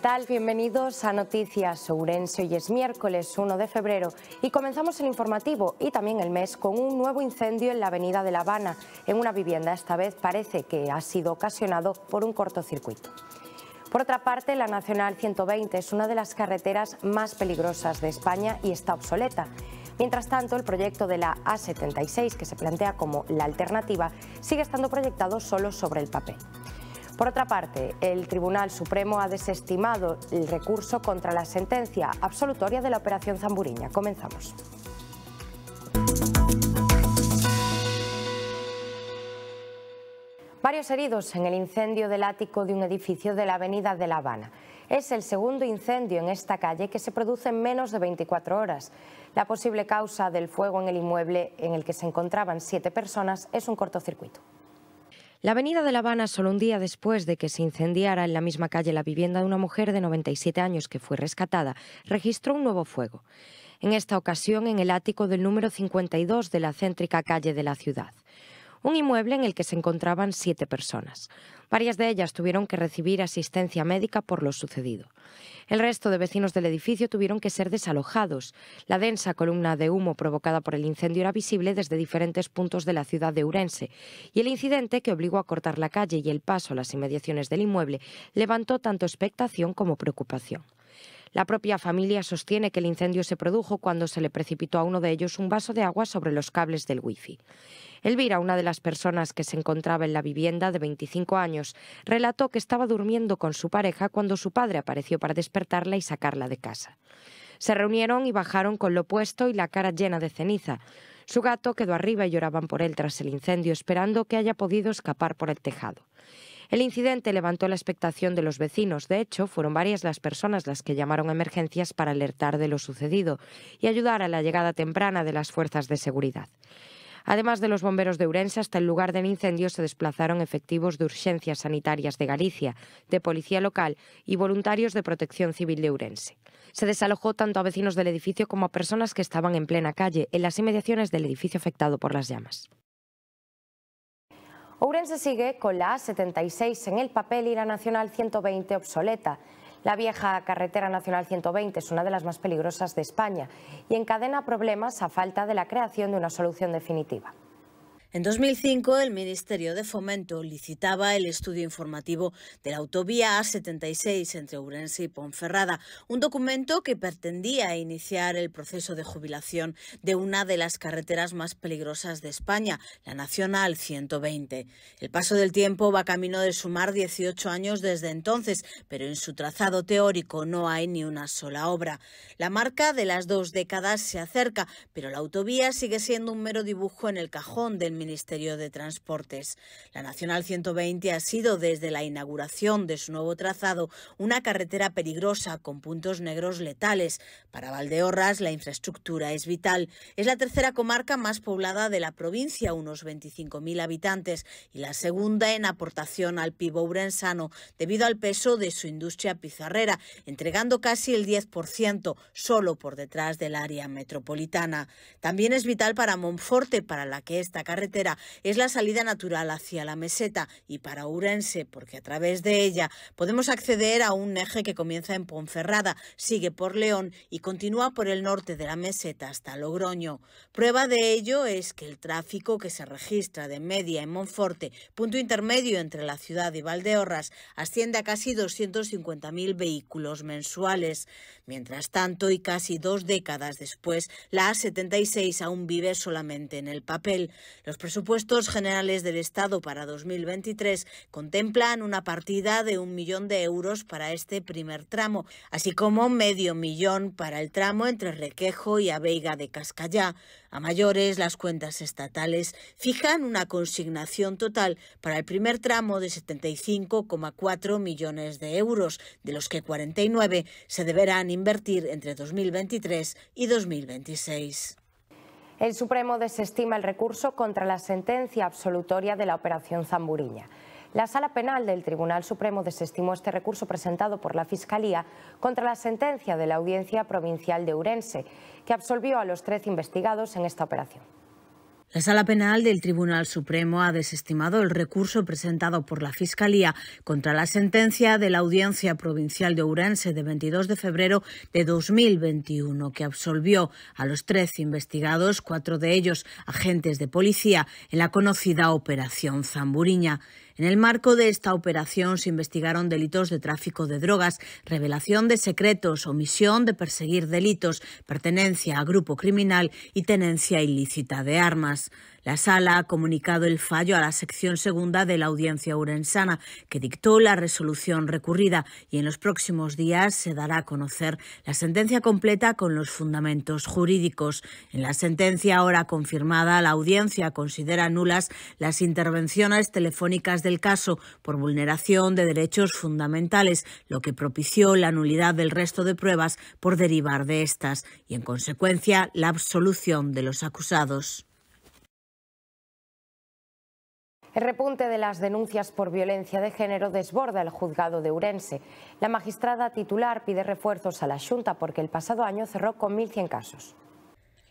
tal? Bienvenidos a Noticias Ourense. Hoy es miércoles 1 de febrero y comenzamos el informativo y también el mes con un nuevo incendio en la avenida de La Habana, en una vivienda. Esta vez parece que ha sido ocasionado por un cortocircuito. Por otra parte, la Nacional 120 es una de las carreteras más peligrosas de España y está obsoleta. Mientras tanto, el proyecto de la A76, que se plantea como la alternativa, sigue estando proyectado solo sobre el papel. Por otra parte, el Tribunal Supremo ha desestimado el recurso contra la sentencia absolutoria de la Operación Zamburiña. Comenzamos. Varios heridos en el incendio del ático de un edificio de la avenida de La Habana. Es el segundo incendio en esta calle que se produce en menos de 24 horas. La posible causa del fuego en el inmueble en el que se encontraban siete personas es un cortocircuito. La avenida de La Habana solo un día después de que se incendiara en la misma calle la vivienda de una mujer de 97 años que fue rescatada, registró un nuevo fuego. En esta ocasión en el ático del número 52 de la céntrica calle de la ciudad un inmueble en el que se encontraban siete personas. Varias de ellas tuvieron que recibir asistencia médica por lo sucedido. El resto de vecinos del edificio tuvieron que ser desalojados. La densa columna de humo provocada por el incendio era visible desde diferentes puntos de la ciudad de Urense y el incidente que obligó a cortar la calle y el paso a las inmediaciones del inmueble levantó tanto expectación como preocupación. La propia familia sostiene que el incendio se produjo cuando se le precipitó a uno de ellos un vaso de agua sobre los cables del wifi. Elvira, una de las personas que se encontraba en la vivienda de 25 años, relató que estaba durmiendo con su pareja cuando su padre apareció para despertarla y sacarla de casa. Se reunieron y bajaron con lo puesto y la cara llena de ceniza. Su gato quedó arriba y lloraban por él tras el incendio, esperando que haya podido escapar por el tejado. El incidente levantó la expectación de los vecinos. De hecho, fueron varias las personas las que llamaron a emergencias para alertar de lo sucedido y ayudar a la llegada temprana de las fuerzas de seguridad. Además de los bomberos de Urense, hasta el lugar del incendio se desplazaron efectivos de urgencias sanitarias de Galicia, de policía local y voluntarios de protección civil de Urense. Se desalojó tanto a vecinos del edificio como a personas que estaban en plena calle, en las inmediaciones del edificio afectado por las llamas. Ourense sigue con la A76 en el papel y la Nacional 120 obsoleta. La vieja carretera nacional 120 es una de las más peligrosas de España y encadena problemas a falta de la creación de una solución definitiva. En 2005, el Ministerio de Fomento licitaba el estudio informativo de la autovía A76 entre Urense y Ponferrada, un documento que pretendía iniciar el proceso de jubilación de una de las carreteras más peligrosas de España, la Nacional 120. El paso del tiempo va camino de sumar 18 años desde entonces, pero en su trazado teórico no hay ni una sola obra. La marca de las dos décadas se acerca, pero la autovía sigue siendo un mero dibujo en el cajón del Ministerio de Transportes. La Nacional 120 ha sido desde la inauguración de su nuevo trazado una carretera peligrosa con puntos negros letales. Para Valdeorras la infraestructura es vital. Es la tercera comarca más poblada de la provincia, unos 25.000 habitantes, y la segunda en aportación al PIB ourensano debido al peso de su industria pizarrera, entregando casi el 10% solo por detrás del área metropolitana. También es vital para Monforte, para la que esta carretera es la salida natural hacia la meseta y para Urense, porque a través de ella podemos acceder a un eje que comienza en Ponferrada, sigue por León y continúa por el norte de la meseta hasta Logroño. Prueba de ello es que el tráfico que se registra de media en Monforte, punto intermedio entre la ciudad y Valdeorras, asciende a casi 250.000 vehículos mensuales. Mientras tanto, y casi dos décadas después, la A76 aún vive solamente en el papel. Los presupuestos generales del Estado para 2023 contemplan una partida de un millón de euros para este primer tramo, así como medio millón para el tramo entre Requejo y Aveiga de Cascallá. A mayores, las cuentas estatales fijan una consignación total para el primer tramo de 75,4 millones de euros, de los que 49 se deberán invertir entre 2023 y 2026. El Supremo desestima el recurso contra la sentencia absolutoria de la operación Zamburiña. La Sala Penal del Tribunal Supremo desestimó este recurso presentado por la Fiscalía contra la sentencia de la Audiencia Provincial de Urense, que absolvió a los tres investigados en esta operación. La sala penal del Tribunal Supremo ha desestimado el recurso presentado por la Fiscalía contra la sentencia de la Audiencia Provincial de Ourense de 22 de febrero de 2021, que absolvió a los 13 investigados, cuatro de ellos agentes de policía, en la conocida Operación Zamburiña. En el marco de esta operación se investigaron delitos de tráfico de drogas, revelación de secretos, omisión de perseguir delitos, pertenencia a grupo criminal y tenencia ilícita de armas. La sala ha comunicado el fallo a la sección segunda de la audiencia urensana, que dictó la resolución recurrida y en los próximos días se dará a conocer la sentencia completa con los fundamentos jurídicos. En la sentencia ahora confirmada, la audiencia considera nulas las intervenciones telefónicas del caso por vulneración de derechos fundamentales, lo que propició la nulidad del resto de pruebas por derivar de estas y, en consecuencia, la absolución de los acusados. El repunte de las denuncias por violencia de género desborda el juzgado de Urense. La magistrada titular pide refuerzos a la Junta porque el pasado año cerró con 1.100 casos.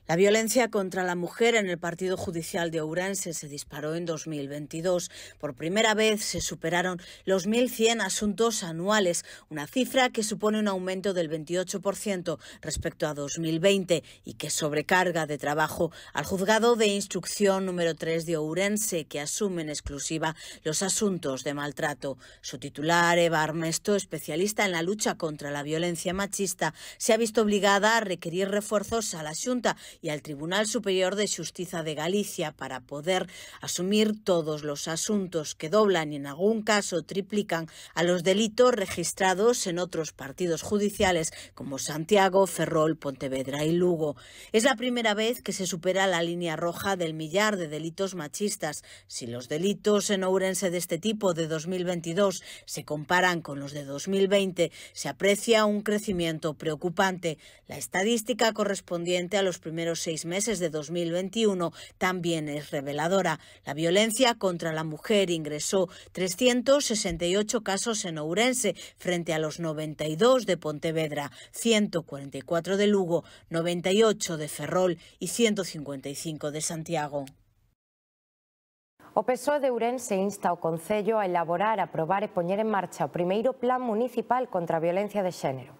La violencia contra la mujer en el Partido Judicial de Ourense se disparó en 2022. Por primera vez se superaron los 1.100 asuntos anuales, una cifra que supone un aumento del 28% respecto a 2020 y que sobrecarga de trabajo al juzgado de instrucción número 3 de Ourense, que asume en exclusiva los asuntos de maltrato. Su titular, Eva Armesto, especialista en la lucha contra la violencia machista, se ha visto obligada a requerir refuerzos a la Junta y al Tribunal Superior de Justicia de Galicia para poder asumir todos los asuntos que doblan y en algún caso triplican a los delitos registrados en otros partidos judiciales como Santiago, Ferrol, Pontevedra y Lugo. Es la primera vez que se supera la línea roja del millar de delitos machistas. Si los delitos en Ourense de este tipo de 2022 se comparan con los de 2020, se aprecia un crecimiento preocupante. La estadística correspondiente a los primeros los seis meses de 2021 también es reveladora. La violencia contra la mujer ingresó 368 casos en Ourense frente a los 92 de Pontevedra, 144 de Lugo, 98 de Ferrol y 155 de Santiago. O PSOE de Ourense insta o Concello a elaborar, aprobar y e poner en marcha o primeiro Plan Municipal contra Violencia de Género.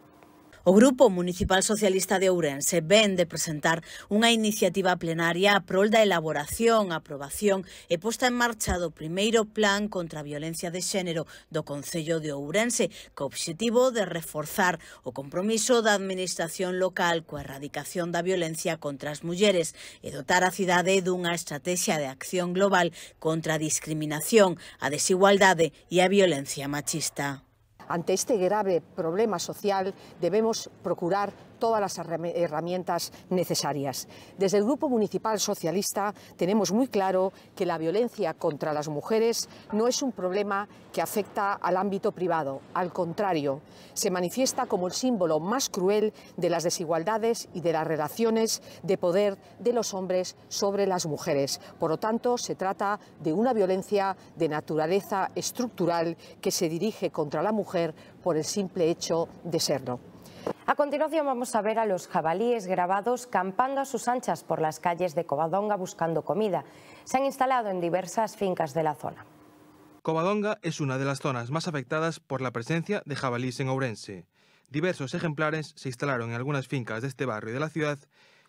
O Grupo Municipal Socialista de Ourense ven de presentar unha iniciativa plenaria a prol da elaboración, aprobación e posta en marcha do primeiro plan contra a violencia de xénero do Concello de Ourense, co obxectivo de reforzar o compromiso da Administración local coa erradicación da violencia contra as mulleres e dotar a cidade dunha estrategia de acción global contra a discriminación, a desigualdade e a violencia machista. Ante este grave problema social debemos procurar todas las herramientas necesarias. Desde el Grupo Municipal Socialista tenemos muy claro que la violencia contra las mujeres no es un problema que afecta al ámbito privado, al contrario, se manifiesta como el símbolo más cruel de las desigualdades y de las relaciones de poder de los hombres sobre las mujeres. Por lo tanto, se trata de una violencia de naturaleza estructural que se dirige contra la mujer por el simple hecho de serlo. A continuación vamos a ver a los jabalíes grabados campando a sus anchas por las calles de Covadonga buscando comida. Se han instalado en diversas fincas de la zona. Covadonga es una de las zonas más afectadas por la presencia de jabalíes en Ourense. Diversos ejemplares se instalaron en algunas fincas de este barrio de la ciudad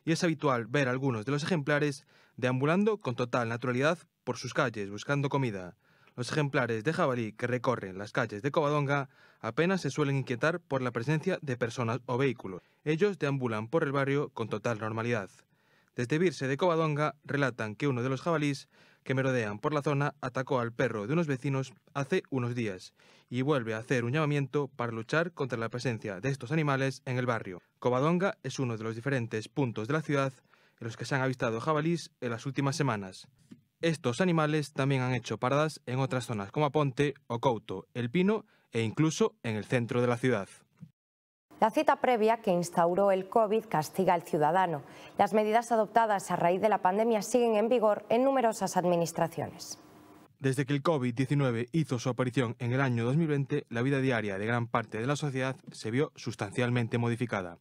y es habitual ver algunos de los ejemplares deambulando con total naturalidad por sus calles buscando comida. Los ejemplares de jabalí que recorren las calles de Covadonga apenas se suelen inquietar por la presencia de personas o vehículos. Ellos deambulan por el barrio con total normalidad. Desde Virse de Covadonga relatan que uno de los jabalís que merodean por la zona atacó al perro de unos vecinos hace unos días y vuelve a hacer un llamamiento para luchar contra la presencia de estos animales en el barrio. Covadonga es uno de los diferentes puntos de la ciudad en los que se han avistado jabalís en las últimas semanas. Estos animales también han hecho paradas en otras zonas como Aponte, Ocouto, El Pino e incluso en el centro de la ciudad. La cita previa que instauró el COVID castiga al ciudadano. Las medidas adoptadas a raíz de la pandemia siguen en vigor en numerosas administraciones. Desde que el COVID-19 hizo su aparición en el año 2020, la vida diaria de gran parte de la sociedad se vio sustancialmente modificada.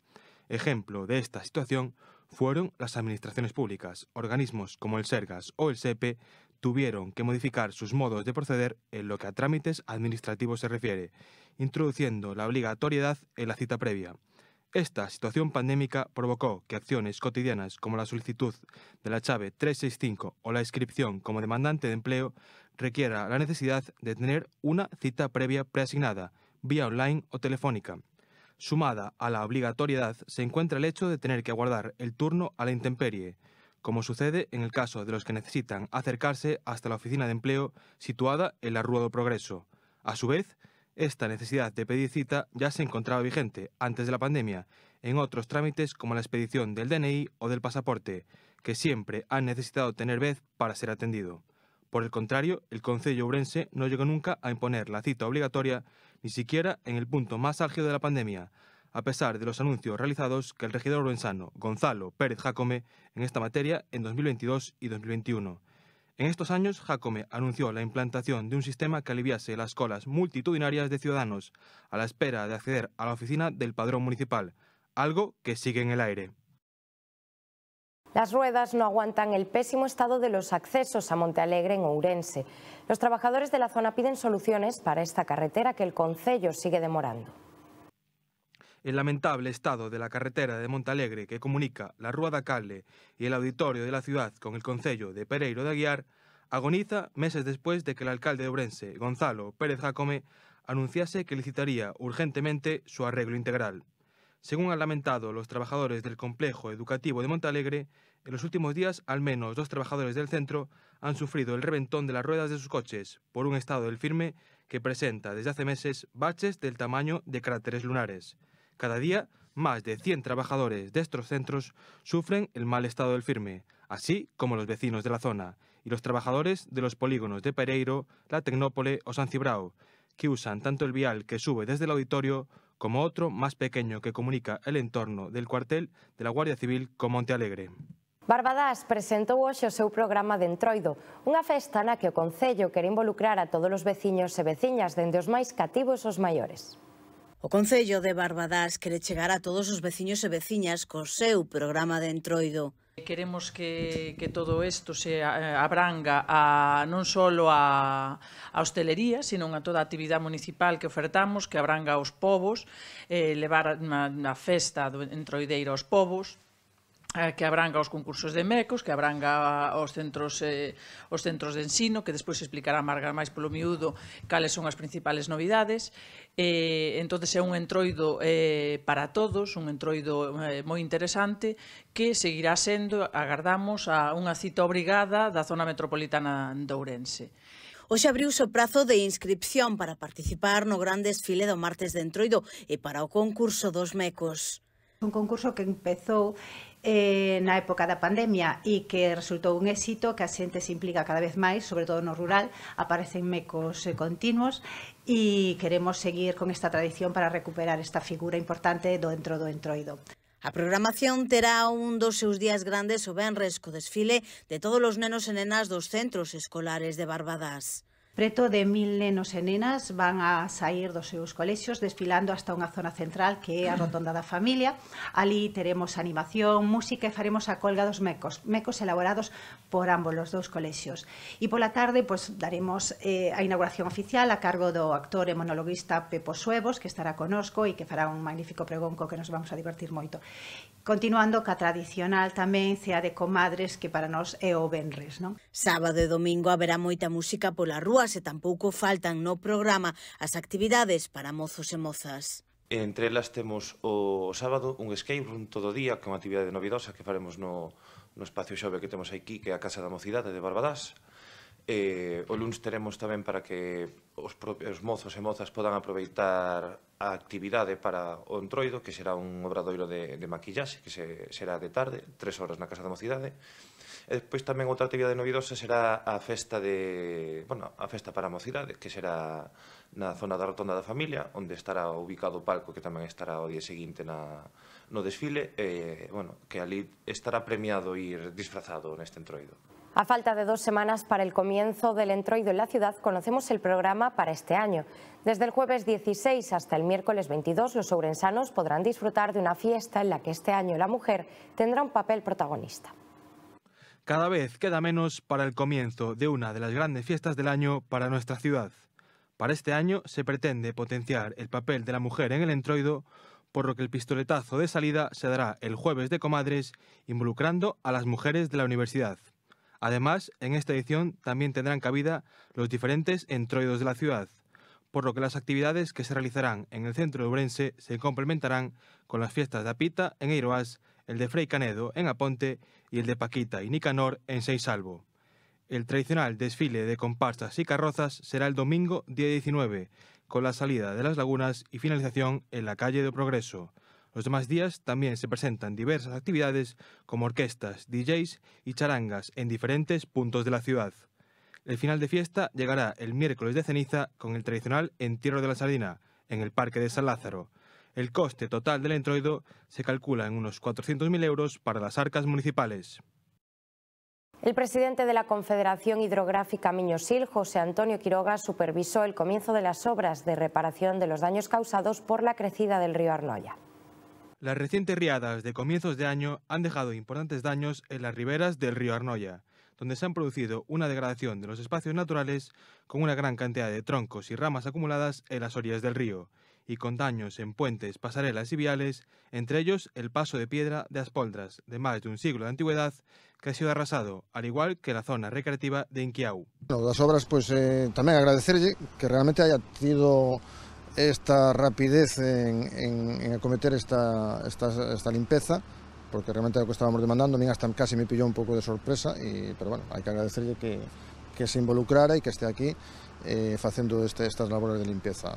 Ejemplo de esta situación fueron las administraciones públicas. Organismos como el SERGAS o el SEPE tuvieron que modificar sus modos de proceder en lo que a trámites administrativos se refiere, introduciendo la obligatoriedad en la cita previa. Esta situación pandémica provocó que acciones cotidianas como la solicitud de la chave 365 o la inscripción como demandante de empleo requiera la necesidad de tener una cita previa preasignada, vía online o telefónica, Sumada a la obligatoriedad se encuentra el hecho de tener que aguardar el turno a la intemperie, como sucede en el caso de los que necesitan acercarse hasta la oficina de empleo situada en la Rúa do Progreso. A su vez, esta necesidad de pedir cita ya se encontraba vigente antes de la pandemia en otros trámites como la expedición del DNI o del pasaporte, que siempre han necesitado tener vez para ser atendido. Por el contrario, el Concello urense no llegó nunca a imponer la cita obligatoria ni siquiera en el punto más álgido de la pandemia, a pesar de los anuncios realizados que el regidor orensano Gonzalo Pérez Jacome en esta materia en 2022 y 2021. En estos años, Jacome anunció la implantación de un sistema que aliviase las colas multitudinarias de ciudadanos a la espera de acceder a la oficina del padrón municipal, algo que sigue en el aire. Las ruedas no aguantan el pésimo estado de los accesos a Montealegre en Ourense. Los trabajadores de la zona piden soluciones para esta carretera que el Concello sigue demorando. El lamentable estado de la carretera de Montalegre que comunica la Rúa da Calle y el auditorio de la ciudad con el Concello de Pereiro de Aguiar agoniza meses después de que el alcalde de Ourense, Gonzalo Pérez Jacome, anunciase que licitaría urgentemente su arreglo integral. Según han lamentado los trabajadores del complejo educativo de Montalegre, en los últimos días al menos dos trabajadores del centro han sufrido el reventón de las ruedas de sus coches por un estado del firme que presenta desde hace meses baches del tamaño de cráteres lunares. Cada día, más de 100 trabajadores de estos centros sufren el mal estado del firme, así como los vecinos de la zona y los trabajadores de los polígonos de Pereiro, La Tecnópole o San Cibrao, que usan tanto el vial que sube desde el auditorio como otro más pequeño que comunica el entorno del cuartel de la Guardia Civil con Montealegre. Barbadas presentou hoxe o seu programa de Entroido, unha festa na que o Concello quere involucrar a todos os veciños e veciñas dende os máis cativos aos maiores. O Concello de Barbadas quere chegar a todos os veciños e veciñas co seu programa de Entroido. Queremos que, que todo isto se eh, abranga a, non só a, a hostelería, sino a toda a actividade municipal que ofertamos, que abranga aos povos, eh, levar a, a festa do entroideiro aos povos, Eh, que abranga os concursos de MECOS, que abranga os centros, eh, os centros de ensino, que despois explicará Marga máis polo miúdo cales son as principales novidades. Eh, entonces é un entroido eh, para todos, un entroido eh, moi interesante, que seguirá sendo, agardamos, a unha cita obrigada da zona metropolitana de Ourense. Hoxe abriu o prazo de inscripción para participar no gran desfile do martes de entroido e para o concurso dos mecos. Un concurso que empezou eh, na época da pandemia e que resultou un éxito que a xente se implica cada vez máis, sobre todo no rural, aparecen mecos eh, continuos e queremos seguir con esta tradición para recuperar esta figura importante do entro do entroido. A programación terá un dos seus días grandes o Benres co desfile de todos os nenos e nenas dos centros escolares de Barbadas. Preto de mil nenos e nenas van a sair dos seus colexios desfilando hasta unha zona central que é a Rotonda da Familia. Ali teremos animación, música e faremos a colga dos mecos, mecos elaborados por ambos os dous colexios. E pola tarde pues, daremos eh, a inauguración oficial a cargo do actor e monologuista Pepo Suevos, que estará conosco e que fará un magnífico pregón co que nos vamos a divertir moito continuando ca tradicional tamén cea de comadres que para nós é o Benres, non? Sábado e domingo haberá moita música polas rúa e tampouco faltan no programa as actividades para mozos e mozas. Entre elas temos o sábado un escape room todo o día, que é unha actividade novidosa que faremos no, no espacio xove que temos aquí, que é a Casa da Mocidade de Barbadás. Eh, o lunes teremos tamén para que os propios mozos e mozas podan aproveitar a actividade para o Entroido, que será un obradoiro de, de maquillaxe, que se, será de tarde, tres horas na Casa da Mocidade, Después también otra actividad actividade novidosa será a festa de, bueno, a festa para Mocidades, que será na zona de Rotonda da Familia, donde estará ubicado palco que también estará o día siguiente en no desfile, e, bueno, que ali estará premiado ir disfrazado en este entroido. A falta de dos semanas para el comienzo del entroido en la ciudad, conocemos el programa para este año. Desde el jueves 16 hasta el miércoles 22, los ourensanos podrán disfrutar de una fiesta en la que este año la mujer tendrá un papel protagonista. Cada vez queda menos para el comienzo de una de las grandes fiestas del año para nuestra ciudad. Para este año se pretende potenciar el papel de la mujer en el entroido, por lo que el pistoletazo de salida se dará el jueves de comadres, involucrando a las mujeres de la universidad. Además, en esta edición también tendrán cabida los diferentes entroidos de la ciudad, por lo que las actividades que se realizarán en el centro de Urense se complementarán con las fiestas de Apita en Eiroas el de Frei Canedo en Aponte y el de Paquita y Nicanor en Seisalvo. El tradicional desfile de comparsas y carrozas será el domingo día 19, con la salida de las lagunas y finalización en la calle de Progreso. Los demás días también se presentan diversas actividades como orquestas, DJs y charangas en diferentes puntos de la ciudad. El final de fiesta llegará el miércoles de ceniza con el tradicional entierro de la sardina en el Parque de San Lázaro. El coste total del entroido se calcula en unos 400.000 euros para las arcas municipales. El presidente de la Confederación Hidrográfica Miñosil, José Antonio Quiroga, supervisó el comienzo de las obras de reparación de los daños causados por la crecida del río Arnoya. Las recientes riadas de comienzos de año han dejado importantes daños en las riberas del río Arnoya, donde se ha producido una degradación de los espacios naturales con una gran cantidad de troncos y ramas acumuladas en las orillas del río y con daños en puentes, pasarelas y viales, entre ellos el paso de piedra de Aspoldras, de más de un siglo de antigüedad, que ha sido arrasado, al igual que la zona recreativa de Inquiau. las obras, pues eh, también agradecerle eh, que realmente haya tenido esta rapidez en, en, acometer esta, esta, esta, limpieza, porque realmente lo que estábamos demandando, a mí hasta casi me pilló un poco de sorpresa, y, pero bueno, hay que agradecerle que, que se involucrara y que esté aquí eh, haciendo este, estas labores de limpieza.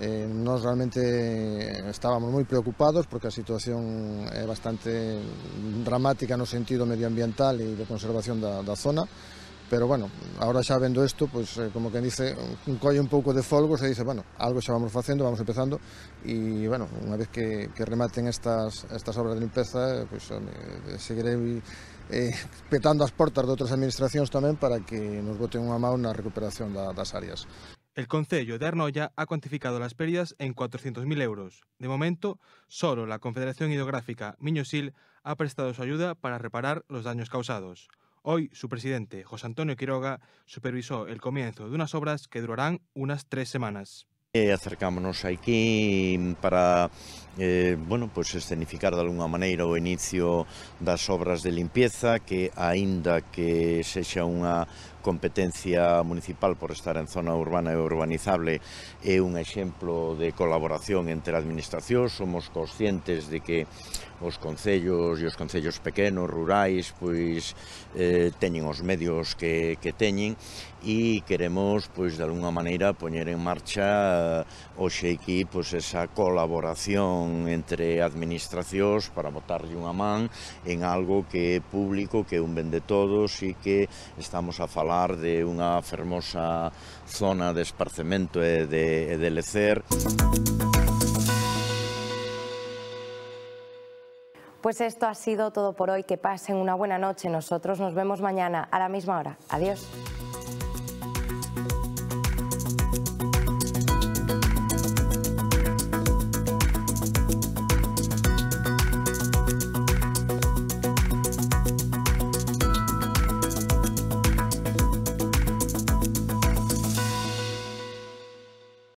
Eh, nos realmente estábamos moi preocupados porque a situación é bastante dramática no sentido medioambiental e de conservación da, da zona pero bueno, ahora xa vendo isto, pois pues, eh, como que dice, un colle un pouco de folgo, se dice, bueno, algo xa vamos facendo, vamos empezando e bueno, unha vez que, que rematen estas, estas obras de limpeza, eh, pois pues, seguiré seguirei eh, petando as portas de outras administracións tamén para que nos boten unha mão na recuperación da, das áreas. El Concello de Arnoia ha cuantificado las pérdidas en 400.000 euros. De momento, solo la Confederación Hidrográfica Miñosil ha prestado su ayuda para reparar los daños causados. Hoy, su presidente, José Antonio Quiroga, supervisó el comienzo de unas obras que durarán unas tres semanas. Eh, acercámonos aquí para eh, bueno, pues escenificar de alguna maneira o inicio das obras de limpieza que aínda que sexa unha competencia municipal por estar en zona urbana e urbanizable é un exemplo de colaboración entre a administración, somos conscientes de que os concellos e os concellos pequenos, rurais, pois eh, teñen os medios que, que teñen e queremos, pois, de alguna maneira, poñer en marcha Oxe aquí pois, esa colaboración entre administracións para botarlle unha man en algo que é público, que é un ben de todos e que estamos a falar de unha fermosa zona de esparcemento e de, e de lecer. Pues pois esto ha sido todo por hoy. Que pasen una buena noche. Nosotros nos vemos mañana a la misma hora. Adiós.